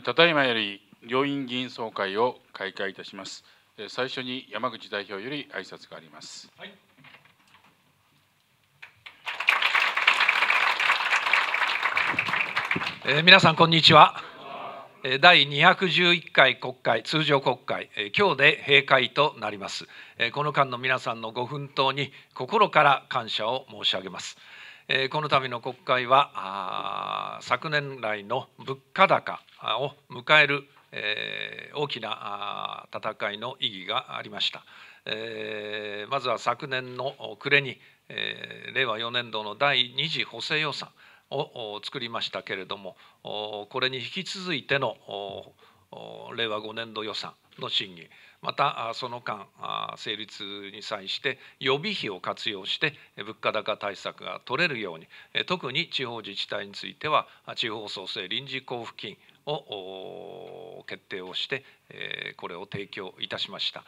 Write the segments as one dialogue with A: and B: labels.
A: ただいまより両院議員総会を開会いたします。最初に山口代表より挨拶があります。はい、
B: えー、皆さんこんにちは。第211回国会通常国会今日で閉会となりますこの間の皆さんのご奮闘に心から感謝を申し上げますえこの度の国会は昨年来の物価高を迎える、え大きな戦いの意義がありました。えまずは昨年の暮れに、え令和4年度の第2次補正予算を作りましたけれどもこれに引き続いての令和5年度予算の審議またその間成立に際して予備費を活用して物価高対策が取れるように特に地方自治体については地方創生臨時交付金を決定をしてこれを提供いたしました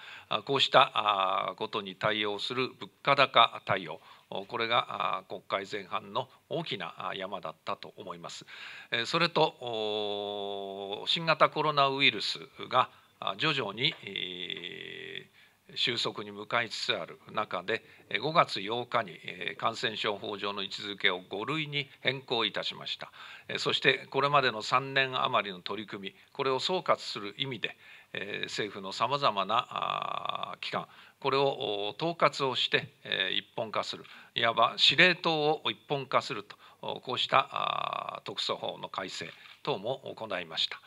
B: こうしたことに対応する物価高対応これが国会前半の大きな山だったと思いますそれと新型コロナウイルスが徐々に、収束に向かいつつある中で5月8日に感染症法上の位置づけを5類に変更いたしましたそしてこれまでの3年余りの取り組みこれを総括する意味で政府のさまざまな機関これを統括をして一本化するいわば司令塔を一本化するとこうした特措法の改正等も行いました。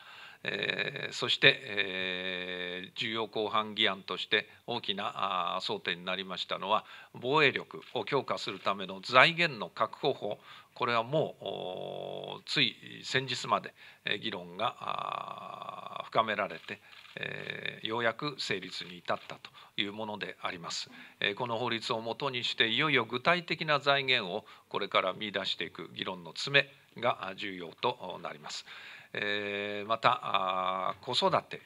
B: えそして、え重要広範議案として大きな争点になりましたのは防衛力を強化するための財源の確保法これはもうつい先日まで議論が深められて、えようやく成立に至ったというものであります。えこの法律をもとにしていよいよ具体的な財源をこれから見出していく議論の詰めが重要となります。えまた子育て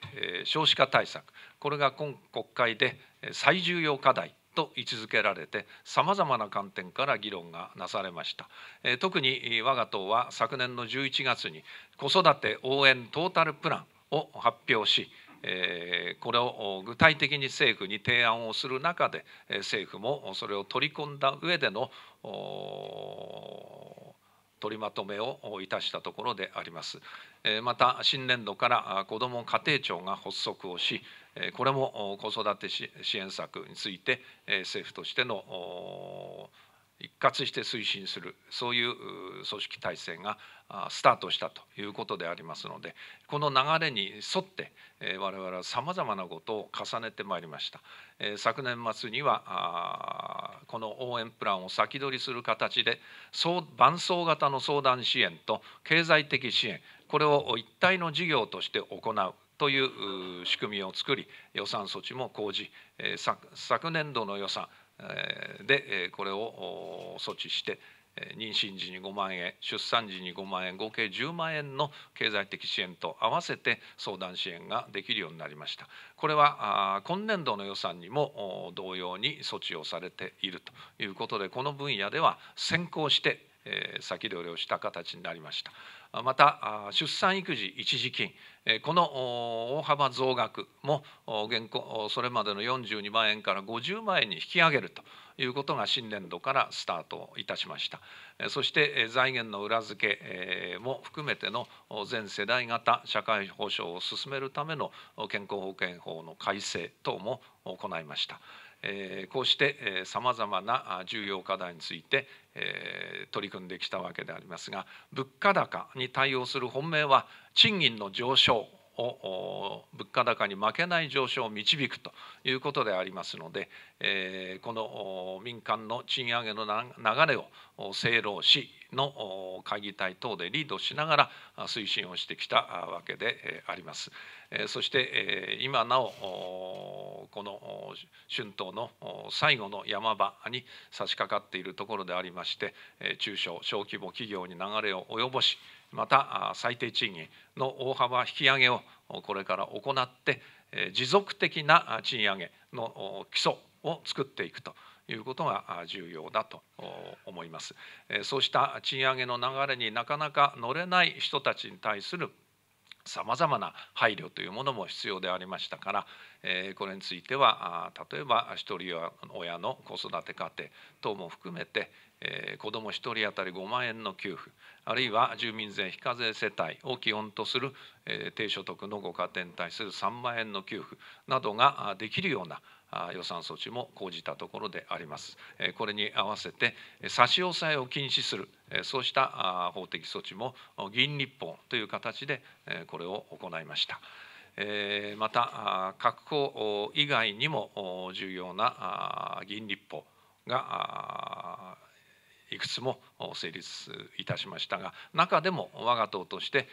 B: 少子化対策これが今国会で最重要課題と位置づけられてさまざまな観点から議論がなされました、え特に我が党は昨年の11月に子育て応援トータルプランを発表しえこれを具体的に政府に提案をする中で政府もそれを取り込んだ上での取りまとめをいたしたところであります。また新年度から子ども家庭庁が発足をしこれも子育て支援策について政府としての一括して推進するそういう組織体制がスタートしたということでありますのでこの流れに沿って我々はさまざまなことを重ねてまいりました昨年末にはこの応援プランを先取りする形で伴走型の相談支援と経済的支援これを一体の事業として行うという仕組みを作り予算措置も講じ昨年度の予算でこれを措置して妊娠時に5万円出産時に5万円合計10万円の経済的支援と合わせて相談支援ができるようになりましたこれは今年度の予算にも同様に措置をされているということでこの分野では先行して先取りをした形になりましたまた出産育児一時金この大幅増額も現行それまでの42万円から50万円に引き上げるということが新年度からスタートいたしましたそして財源の裏付けも含めての全世代型社会保障を進めるための健康保険法の改正等も行いましたこうしてさまざまな重要課題について取り組んできたわけでありますが物価高に対応する本命は賃金の上昇物価高に負けない上昇を導くということでありますので、えこの民間の賃上げの流れを政労使の会議体等でリードしながら推進をしてきたわけであります。そして今なおこの春闘の最後の山場に差し掛かっているところでありまして中小小規模企業に流れを及ぼしまた最低賃金の大幅引き上げをこれから行って持続的な賃上げの基礎を作っていくということが重要だと思いますそうした賃上げの流れになかなか乗れない人たちに対するさまざまな配慮というものも必要でありましたから、えこれについては例えばひとり親の子育て家庭等も含めて、え子ども1人当たり5万円の給付あるいは住民税非課税世帯を基本とする、え低所得のご家庭に対する3万円の給付などができるような予算措置も講じたところであります。これに合わせて差し押さえを禁止するそうした法的措置も議員立法という形でこれを行いました。また各法以外にも重要な議員立法がいくつも成立いたしましたが中でも我が党として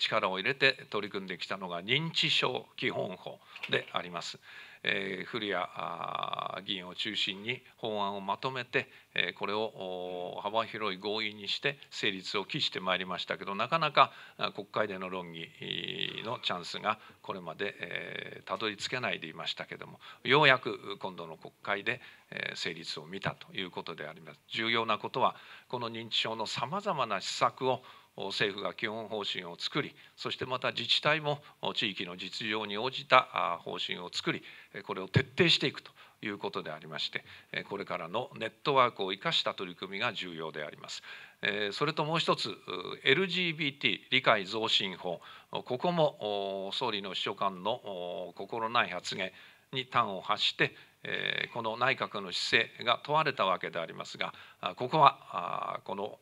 B: 力を入れて取り組んできたのが認知症基本法でありますえ古谷議員を中心に法案をまとめて、えこれを幅広い合意にして成立を期してまいりましたけどなかなか国会での論議のチャンスがこれまで、えたどり着けないでいましたけどもようやく今度の国会で成立を見たということであります。重要なことはこの認知症の様々な施策を政府が基本方針を作りそしてまた自治体も地域の実情に応じた方針を作りこれを徹底していくということでありましてこれからのネットワークを生かした取り組みが重要であります。それともう一つ LGBT 理解増進法ここも総理の秘書官の心ない発言に端を発してこの内閣の姿勢が問われたわけでありますがここはこの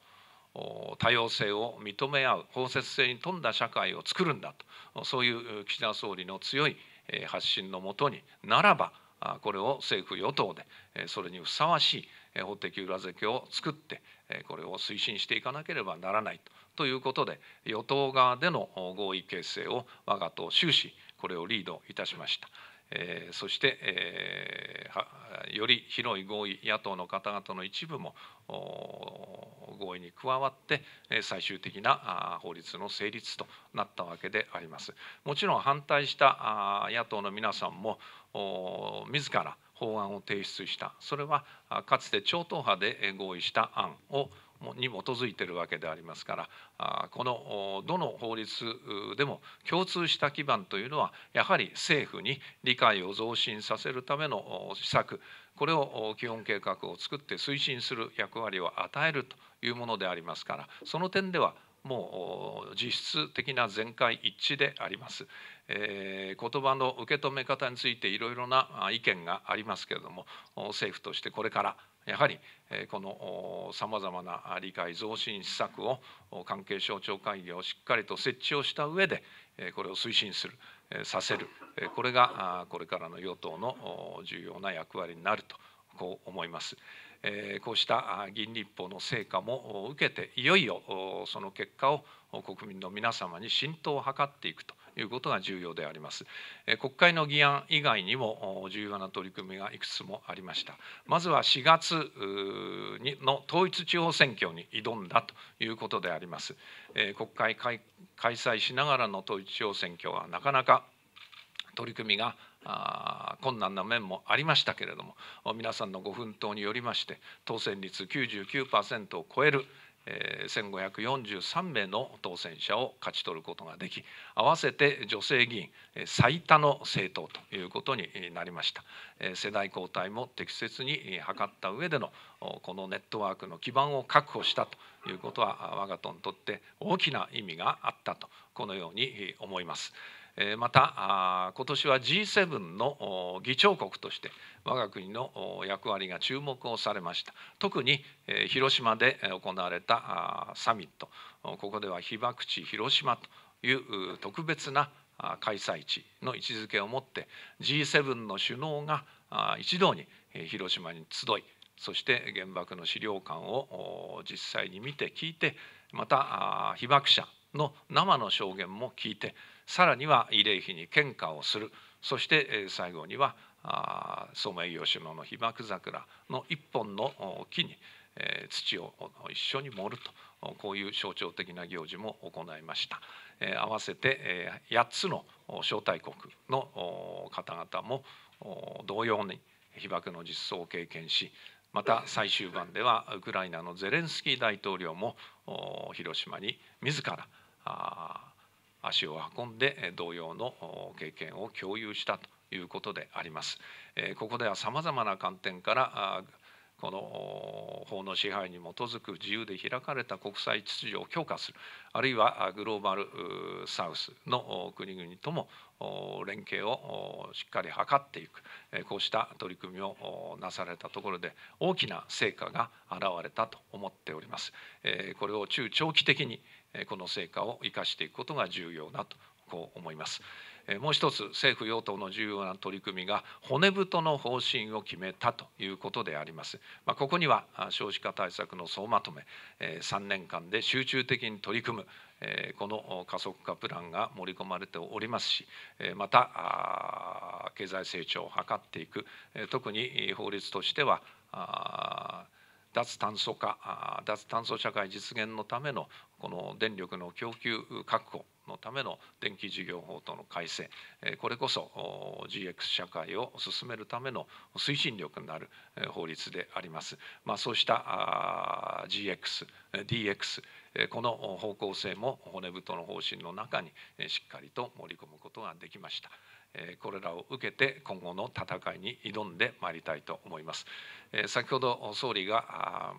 B: 多様性を認め合う包摂性に富んだ社会を作るんだとそういう岸田総理の強い発信のもとにならばこれを政府与党でそれにふさわしい法的裏付けを作ってこれを推進していかなければならないということで与党側での合意形成を我が党終始これをリードいたしました。えー、そして、えー、より広い合意野党の方々の一部も合意に加わって最終的な法律の成立となったわけであります。もちろん反対した野党の皆さんも自ら法案を提出したそれはかつて超党派で合意した案をに基づいているわけでありますからこのどの法律でも共通した基盤というのはやはり政府に理解を増進させるための施策これを基本計画を作って推進する役割を与えるというものでありますからその点ではもう実質的な全会一致であります。えー、言葉の受け止め方についていろいろな意見がありますけれども政府としてこれからやはりこのさまざまな理解増進施策を関係省庁会議をしっかりと設置をした上でこれを推進するさせるこれがこれからの与党の重要な役割になるとこう思います。こうした議員立法の成果も受けていよいよその結果を国民の皆様に浸透を図っていくと。いうことが重要であります。国会の議案以外にも重要な取り組みがいくつもありました。まずは4月の統一地方選挙に挑んだということであります。国会開催しながらの統一地方選挙はなかなか取り組みが困難な面もありましたけれども皆さんのご奮闘によりまして当選率99%を超える1543名の当選者を勝ち取ることができ合わせて女性議員最多の政党ということになりました世代交代も適切に図った上でのこのネットワークの基盤を確保したということは我が党にとって大きな意味があったとこのように思います。また今年は G7 の議長国として我が国の役割が注目をされました特に広島で行われたサミットここでは被爆地広島という特別な開催地の位置づけをもって G7 の首脳が一堂に広島に集いそして原爆の資料館を実際に見て聞いてまた被爆者の生の証言も聞いてさらには慰霊碑に献花をするそして最後にはソメイヨシノの被爆桜の一本の木に土を一緒に盛るとこういう象徴的な行事も行いました合わせて8つの招待国の方々も同様に被爆の実相を経験しまた最終版ではウクライナのゼレンスキー大統領も広島に自ら足を運んで同様の経験を共有したということであります。ここではさまざまな観点からこの法の支配に基づく自由で開かれた国際秩序を強化するあるいはグローバルサウスの国々とも連携をしっかり図っていくこうした取り組みをなされたところで大きな成果が現れたと思っておりますこれを中長期的にこの成果を生かしていくことが重要だとこう思いますもう一つ政府与党の重要な取り組みが骨太の方針を決めたということであります。まあ、ここには少子化対策の総まとめ、3年間で集中的に取り組むこの加速化プランが盛り込まれておりますしまた経済成長を図っていく特に法律としては脱炭素化脱炭素社会実現のためのこの電力の供給確保のための電気事業法との改正これこそ GX 社会を進めるための推進力になる法律であります。まあ、そうした GX DX この方向性も骨太の方針の中にしっかりと盛り込むことができました。これらを受けて今後の戦いに挑んでまいりたいと思います。先ほど総理が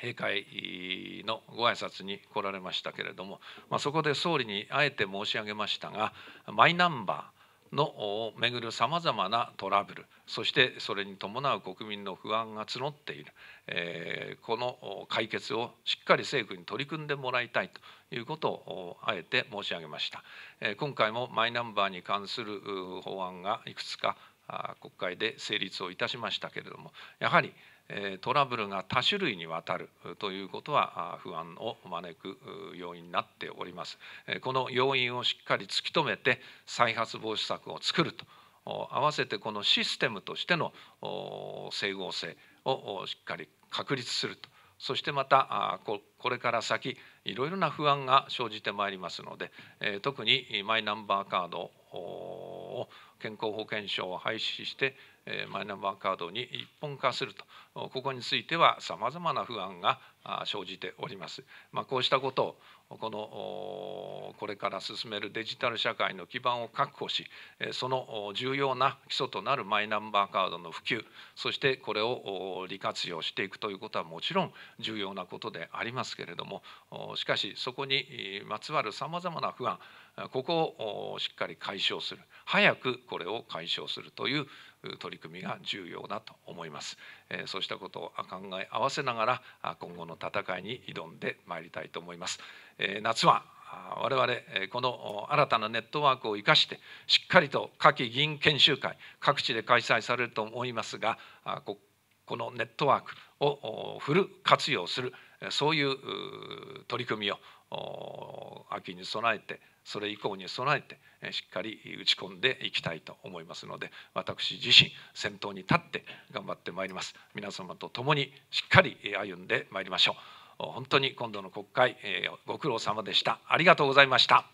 B: 閉会のご挨拶に来られましたけれども、まあ、そこで総理にあえて申し上げましたがマイナンバーの巡るさまざまなトラブルそしてそれに伴う国民の不安が募っている、えー、この解決をしっかり政府に取り組んでもらいたいということをあえて申し上げました、えー、今回もマイナンバーに関する法案がいくつか国会で成立をいたしましたけれどもやはりトラブルが多種類にわたるということは不安を招く要因になっております。この要因をしっかり突き止めて再発防止策を作ると合わせてこのシステムとしての整合性をしっかり確立するとそしてまたこれから先いろいろな不安が生じてまいりますので特にマイナンバーカードを健康保険証を廃止してマイナンバーカードに一本化するとここについてはさまざまな不安が生じております。まあ、こうしたことをこのこれから進めるデジタル社会の基盤を確保しその重要な基礎となるマイナンバーカードの普及そしてこれを利活用していくということはもちろん重要なことでありますけれどもしかしそこにまつわるさまざまな不安ここをしっかり解消する早くこれを解消するという取り組みが重要だと思います、えそうしたことを考え合わせながら今後の戦いに挑んでまいりたいと思います、え夏は我々この新たなネットワークを生かしてしっかりと夏季議員研修会各地で開催されると思いますがここのネットワークをフル活用するそういう取り組みを秋に備えてそれ以降に備えてしっかり打ち込んでいきたいと思いますので私自身先頭に立って頑張ってまいります皆様と共にしっかり歩んでまいりましょう本当に今度の国会ご苦労様でしたありがとうございました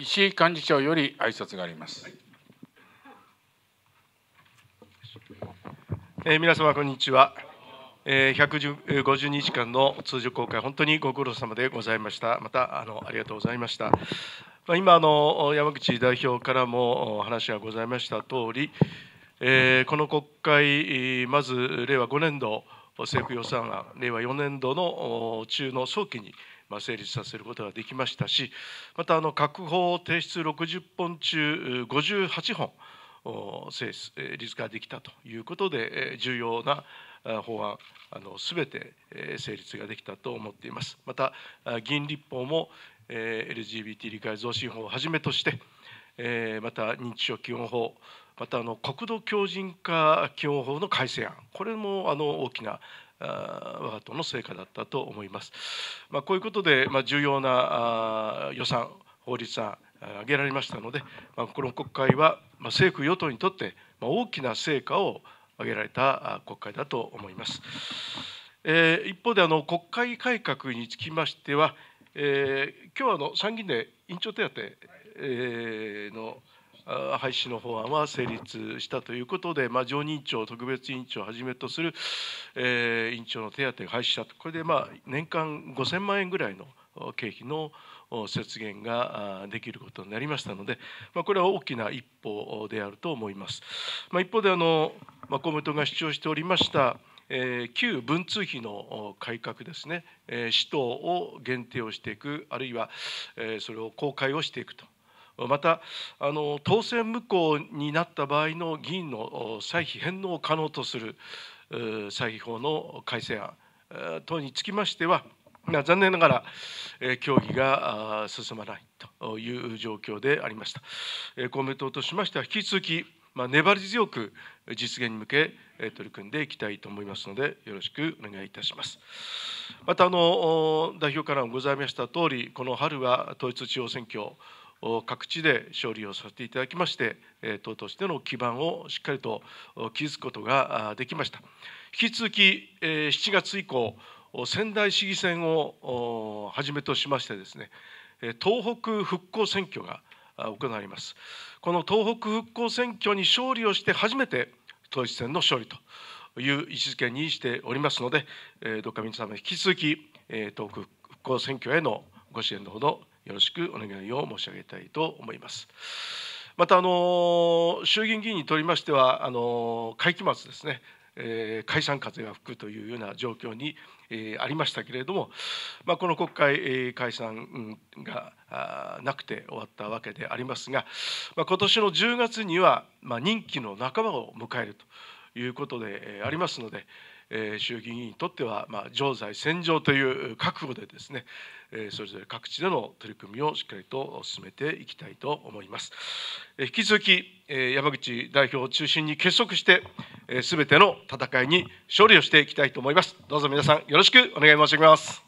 A: 石井幹事長より挨拶があります、はい
C: えー、皆様こんにちは、えー、1 5 0時間の通常公開本当にご苦労様でございましたまたあのありがとうございました、まあ、今あの山口代表からも話がございました通り、えー、この国会まず令和5年度政府予算案令和4年度の中の早期に成立させることができましたしまたあの提出60本中58本立ができたということで、重要な法案、あすべて成立ができたと思っています。また、議員立法も LGBT 理解増進法をはじめとして、また認知症基本法、またあの国土強靭化基本法の改正案、これもあの大きな我が党の成果だったと思います。まあ、こういうことで、まあ、重要な予算、法律案、挙げられましたので、まあ、この国会はまあ、政府・与党にとってまあ、大きな成果を挙げられた国会だと思います。えー、一方であの国会改革につきましては、えー、今日あの参議院で委員長手当、えー、の廃止の法案は成立したということで、まあ、常任委員長、特別委員長をはじめとする、えー、委員長の手当が廃止したと、これでまあ年間5000万円ぐらいの経費の節減ができることになりましたので、まあ、これは大きな一歩であると思います。まあ、一方であの、まあ、公明党が主張しておりましたえー、旧文通費の改革ですね、えー、使途を限定をしていく、あるいは、えー、それを公開をしていくと。またあの当選無効になった場合の議員の歳費返納を可能とする歳費法の改正案等につきましては残念ながら、え協議が進まないという状況でありました。え公明党としましては、引き続き、まあ、粘り強く実現に向け、取り組んでいきたいと思いますので、よろしくお願いいたします。またあの、代表からもございましたとおり、この春は統一地方選挙、各地で勝利をさせていただきまして、党としての基盤をしっかりと築くことができました。引き続き7月以降仙台市議選をはじめとしましてですね東北復興選挙が行われますこの東北復興選挙に勝利をして初めて統一選の勝利という位置づけにしておりますのでどうか皆様引き続き東北復興選挙へのご支援のほどよろしくお願いを申し上げたいと思います。またあの衆議院議員にとりましてはあの会期末ですね、解散風が吹くというような状況にえー、ありましたけれども、まあ、この国会、えー、解散がなくて終わったわけでありますが、まあ、今年の10月には、まあ、任期の半ばを迎えるということでありますので、え衆議院にとっては、まあ、常在戦場という覚悟でですね、えそれぞれ各地での取り組みをしっかりと進めていきたいと思います。え引き続き、え山口代表を中心に結束して、す、え、べ、ての戦いに勝利をしていきたいと思います。どうぞ皆さん、よろしくお願い申し上げます。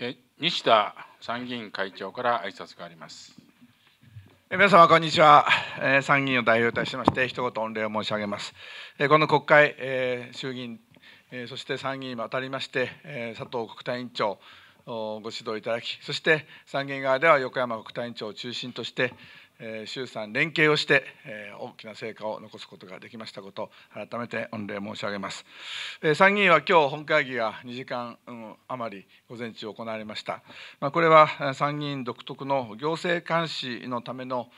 A: え西田参議院会長から挨拶があります。
D: 皆様こんにちは、え参議院を代表いたしまして一言御礼を申し上げます、えこの国会、え衆議院、えそして参議院にもたりまして、え佐藤国対委員長ご指導いただきそして参議院側では横山国対委員長を中心として、衆参連携をして大きな成果を残すことができましたこと改めて御礼申し上げます参議院は今日本会議が2時間余り午前中行われましたこれは参議院独特の行政監視のための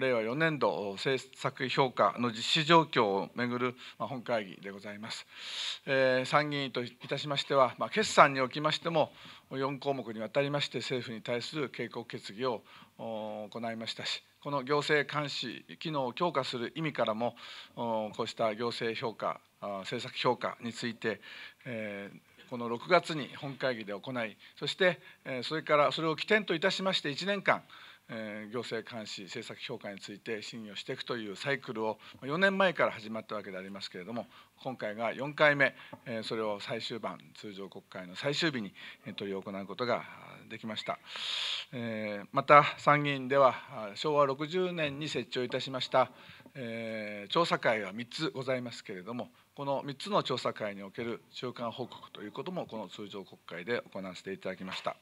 D: 令和4年度政策評価の実施状況をめぐる本会議でございます。参議院といたしましては、決算におきましても、4項目にわたりまして、政府に対する警告決議を行いましたし、この行政監視機能を強化する意味からも、こうした行政評価、政策評価について、この6月に本会議で行い、そして、それからそれを起点といたしまして、1年間、行政監視政策評価について審議をしていくというサイクルを4年前から始まったわけでありますけれども今回が4回目それを最終版通常国会の最終日に執り行うことができましたまた参議院では昭和60年に設置をいたしましたえー、調査会は3つございますけれどもこの3つの調査会における中間報告ということもこの通常国会で行わせていただきました、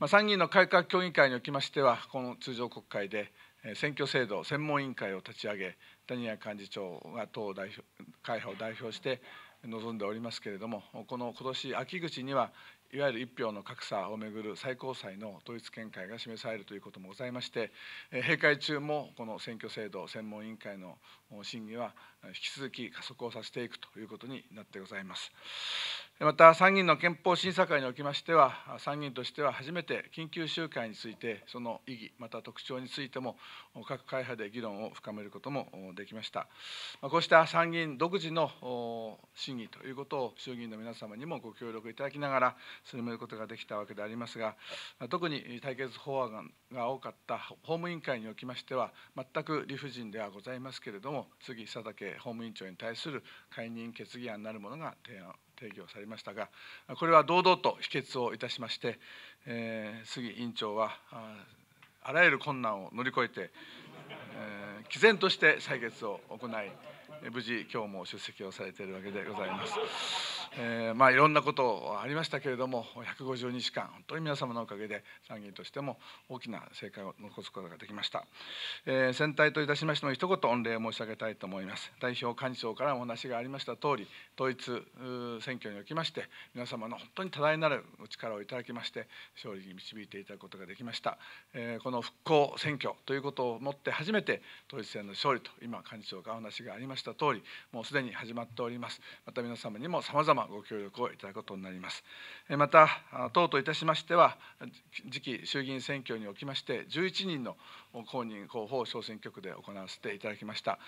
D: まあ、参議院の改革協議会におきましてはこの通常国会で選挙制度専門委員会を立ち上げ谷谷幹事長が党代表会派を代表して臨んでおりますけれどもこの今年秋口にはいわゆる一票の格差をめぐる最高裁の統一見解が示されるということもございまして、閉会中もこの選挙制度専門委員会の審議は引き続き加速をさせていくということになってございます。また参議院の憲法審査会におきましては参議院としては初めて緊急集会についてその意義また特徴についても各会派で議論を深めることもできましたこうした参議院独自の審議ということを衆議院の皆様にもご協力いただきながら進めることができたわけでありますが特に対決法案が多かった法務委員会におきましては全く理不尽ではございますけれども杉佐竹法務委員長に対する解任決議案になるものが提案提供されましたが、これは堂々と否決をいたしまして、えー、杉委員長はあらゆる困難を乗り越えて、えー、毅然として採決を行い、無事、今日も出席をされているわけでございま
E: す。
D: えー、まあ、いろんなことありましたけれども150日間本当に皆様のおかげで参議院としても大きな成果を残すことができました、えー、選対といたしましても一言御礼申し上げたいと思います代表幹事長からお話がありました通り統一選挙におきまして皆様の本当に多大なるお力をいただきまして勝利に導いていただくことができました、えー、この復興選挙ということをもって初めて統一選の勝利と今幹事長からお話がありました通りもうすでに始まっておりますまた皆様にも様々様ご協力をいただくことになります。また、党といたしましては、次期衆議院選挙におきまして、11人の公認広報小選挙区で行わせていただきました、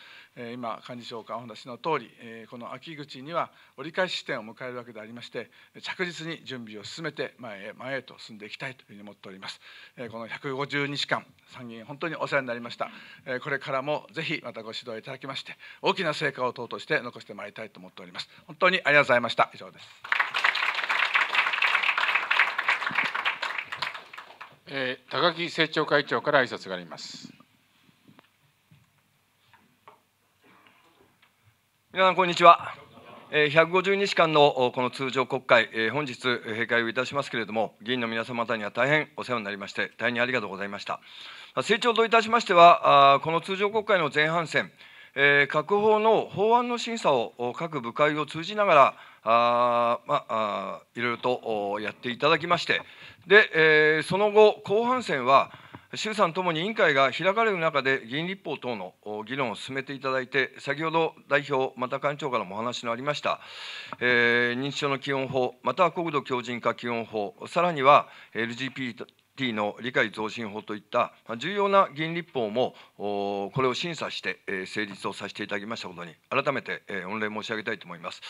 D: 今幹事長官お話の通り、この秋口には折り返し地点を迎えるわけでありまして着実に準備を進めて前へ前へと進んでいきたいというふうに思っております、この150日間参議院本当にお世話になりました、これからもぜひまたご指導いただきまして大きな成果を党として残してまいりたいと思っております本当にありがとうございました以上です
A: えー、高木政調会長から挨拶があります。
E: 皆さんこんにちは。150日間のこの通常国会、本日閉会をいたしますけれども、議員の皆様方には大変お世話になりまして、大変ありがとうございました。成長といたしましては、この通常国会の前半戦、各法の法案の審査を各部会を通じながら、あまあいろいろとやっていただきましてで、えー、その後後半戦は衆参ともに委員会が開かれる中で議員立法等の議論を進めていただいて先ほど代表また幹事長からもお話のありました、えー、認知症の基本法または国土強靭化基本法さらには LGBT 理の理解増進法といった重要な議員立法もこれを審査して成立をさせていただきましたことに改めて御礼申し上げたいと思います。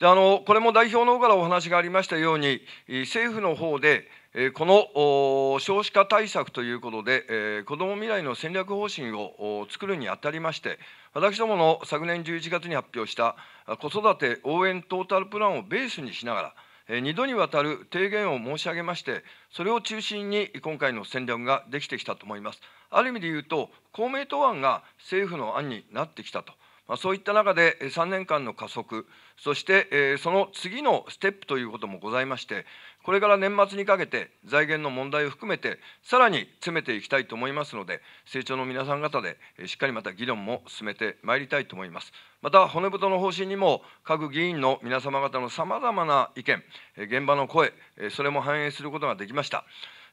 E: であのこれも代表の方からお話がありましたように政府の方でこの少子化対策ということで、子ども未来の戦略方針を作るにあたりまして、私どもの昨年11月に発表した子育て応援トータルプランをベースにしながら、2度にわたる提言を申し上げましてそれを中心に今回の戦略ができてきたと思いますある意味で言うと公明党案が政府の案になってきたとまあ、そういった中で3年間の加速そして、えその次のステップということもございまして、これから年末にかけて財源の問題を含めて、さらに詰めていきたいと思いますので、成長の皆さん方でしっかりまた議論も進めてまいりたいと思います。また、骨太の方針にも、各議員の皆様方のさまざまな意見、現場の声、それも反映することができました。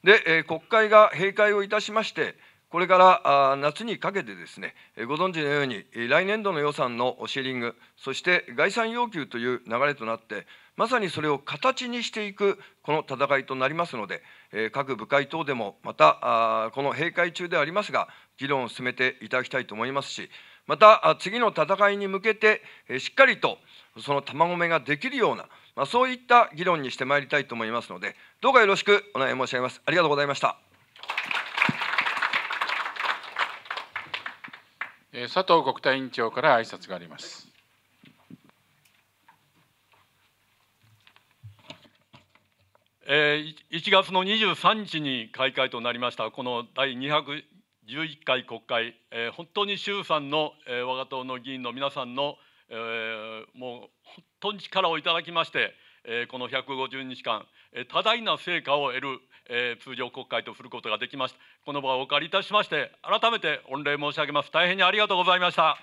E: で、国会が閉会をいたしまして、これから夏にかけてですね、ご存知のように、来年度の予算のシェリング、そして概算要求という流れとなって、まさにそれを形にしていくこの戦いとなりますので、え各部会等でもまたこの閉会中ではありますが議論を進めていただきたいと思いますしまた次の戦いに向けて、えしっかりとその玉込めができるような、まあ、そういった議論にしてまいりたいと思いますのでどうかよろしくお願い申し上げます。ありがとうございました。
A: 佐藤国対委員長から挨拶があります。1月の23日に開会となりましたこの第211回国会、本当に衆参の、我が党の議員の皆さんの、もう本当に力をいただきまして、この150日間、多大な成果を得る、通常国会とすることができましたこの場をお借りいたしまして改めて御礼申し上げます大変にありがとうございました。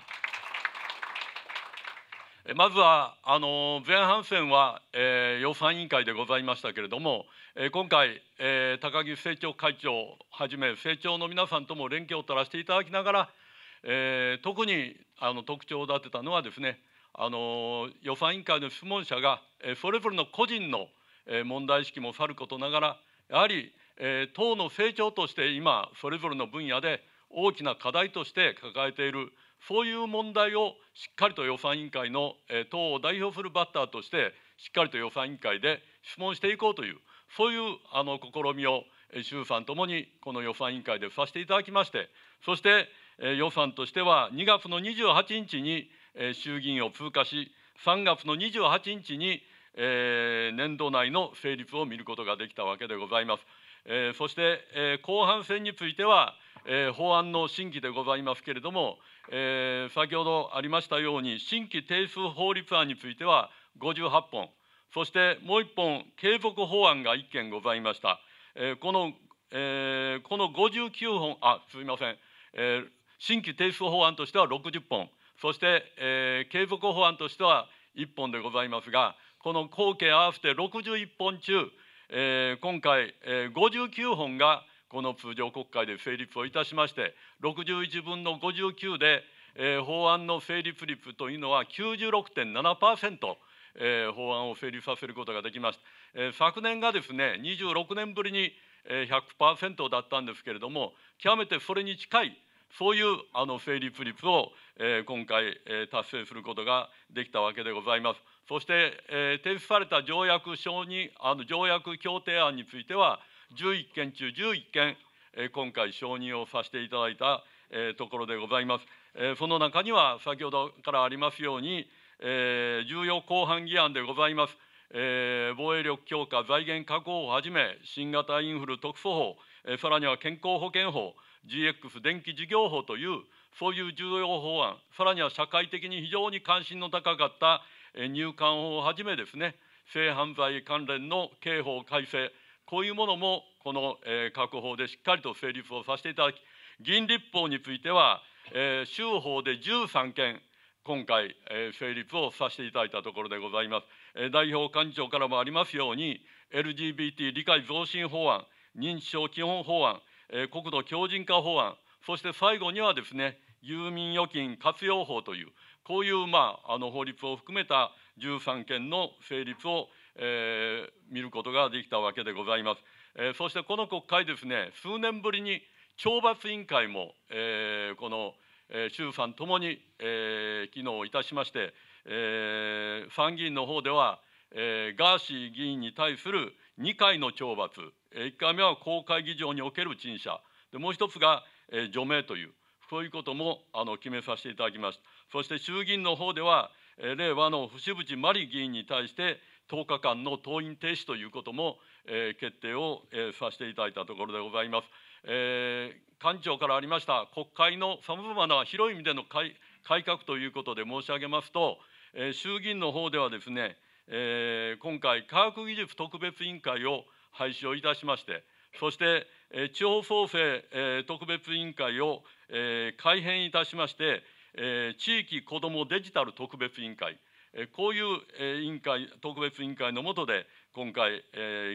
A: まずはあの前半戦は、えー、予算委員会でございましたけれども、えー、今回、えー、高木政調会長はじめ政調の皆さんとも連携を取らせていただきながら、えー、特にあの特徴を立てたのはですねあの予算委員会の質問者が、えー、それぞれの個人の、えー、問題意識もさることながらやはり、えー、党の成長として今それぞれの分野で大きな課題として抱えているそういう問題をしっかりと予算委員会の党を代表するバッターとしてしっかりと予算委員会で質問していこうというそういうあの試みを衆参ともにこの予算委員会でさせていただきましてそして予算としては2月の28日に衆議院を通過し3月の28日に年度内の成立を見ることができたわけでございます。そして後半戦についてはえー、法案の審議でございますけれども、えー、先ほどありましたように、新規定数法律案については58本、そしてもう1本、継続法案が1件ございました。えー、この、えー、この59本、あすみません、えー、新規定数法案としては60本、そして、えー、継続法案としては1本でございますが、この後継合わせて61本中、えー、今回、えー、59本がこの通常国会で成立をいたしまして61分の59で、えー、法案の成立率というのは96.7%、えー、法案を成立させることができました、えー、昨年がですね26年ぶりに100%だったんですけれども極めてそれに近いそういうあの成立率を、えー、今回、えー、達成することができたわけでございます。そして、えー、提出された条約承認あの条約協定案については、11件中11件、え今回承認をさせていただいた、えところでございます、えその中には先ほどからありますように、え重要広範議案でございます、え防衛力強化財源確保をはじめ新型インフル特措法、えさらには健康保険法 GX 電気事業法というそういう重要法案さらには社会的に非常に関心の高かった入管法をはじめですね性犯罪関連の刑法改正こういうものもこの、え法でしっかりと成立をさせていただき、議員立法については、え州法で13件、今回、え成立をさせていただいたところでございます。え代表幹事長からもありますように、LGBT 理解増進法案、認知症基本法案、え国土強靭化法案、そして最後にはですね、郵民預金活用法という、こういう、まあ、あの法律を含めた13件の成立をえー、見ることができたわけでございます、えー、そしてこの国会ですね数年ぶりに懲罰委員会も、えー、このえ衆参ともに、えー、機能いたしまして、えー、参議院の方では、えー、ガーシー議員に対する2回の懲罰、え1回目は公開議場における陳謝、でもう一つが、えー、除名という、そういうこともあの決めさせていただきました。そして衆議院の方では、えー、令和の節々真理議員に対して、10日間の登院停止ということも、えー、決定を、えー、させていただいたところでございます。えー、幹事長からありました国会のさまざまな広い意味での改革ということで申し上げますと、えー、衆議院の方ではですね、えー、今回、科学技術特別委員会を廃止をいたしまして、そして、えー、地方創生、えー、特別委員会を、えー、改編いたしまして、えー、地域子どもデジタル特別委員会、こういう委員会、特別委員会の下で、今回、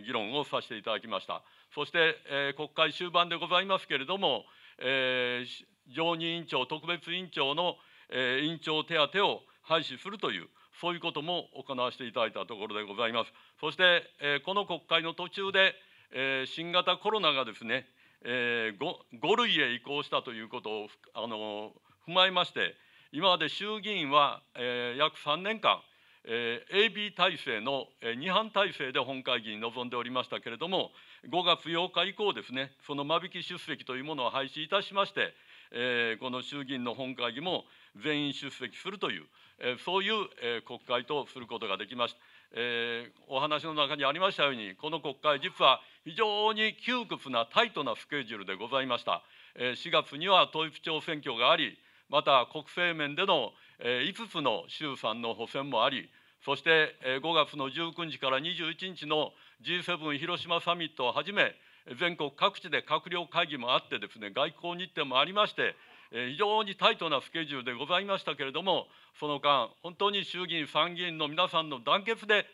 A: 議論をさせていただきました。そして、国会終盤でございますけれども、常任委員長、特別委員長の委員長手当を廃止するという、そういうことも行わせていただいたところでございます。そして、この国会の途中で、新型コロナがですね、5類へ移行したということをあの踏まえまして、今まで衆議院は、えー、約3年間、えー、AB 体制の、えー、2班体制で本会議に臨んでおりましたけれども、5月8日以降ですね、その間引き出席というものを廃止いたしまして、えー、この衆議院の本会議も全員出席するという、えー、そういう、えー、国会とすることができました。えー、お話の中にありましたように、この国会、実は非常に窮屈なタイトなスケジュールでございました。えー、4月には統一地方選挙があり、また国政面での5つの衆参の補選もあり、そして5月の19日から21日の G7 広島サミットをはじめ、全国各地で閣僚会議もあってですね、外交日程もありまして、非常にタイトなスケジュールでございましたけれども、その間、本当に衆議院、参議院の皆さんの団結で、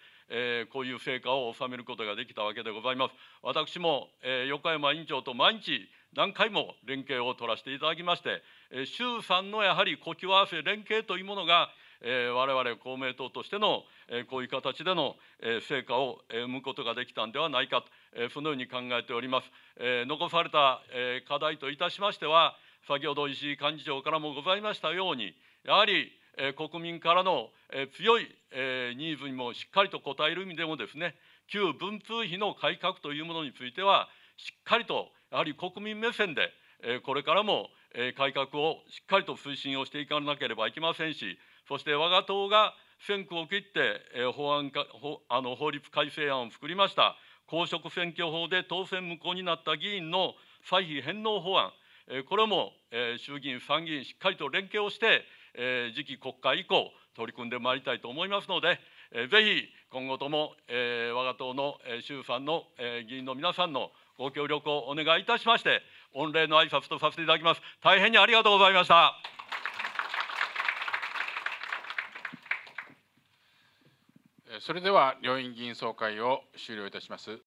A: こういう成果を収めることができたわけでございます。私も、横山委員長と毎日何回も連携を取らせていただきまして、衆参のやはり呼吸合わせ連携というものが、我々公明党としてのこういう形での成果を生むことができたんではないかと、そのように考えております。残された課題といたしましては、先ほど石井幹事長からもございましたように、やはり国民からの強いニーズにもしっかりと応える意味でもですね、旧文通費の改革というものについては、しっかりとやはり国民目線で、これからも改革をしっかりと推進をしていかなければいけませんし、そして我が党が先駆を切って法案か法あの法律改正案を作りました、公職選挙法で当選無効になった議員の歳費返納法案、これも衆議院、参議院、しっかりと連携をして、次期国会以降、取り組んでまいりたいと思いますので、ぜひ今後とも我が党の衆参の議員の皆さんのご協力をお願いいたしまして、御礼の挨拶とさせていただきます大変にありがとうございましたそれでは両院議員総会を終了いたします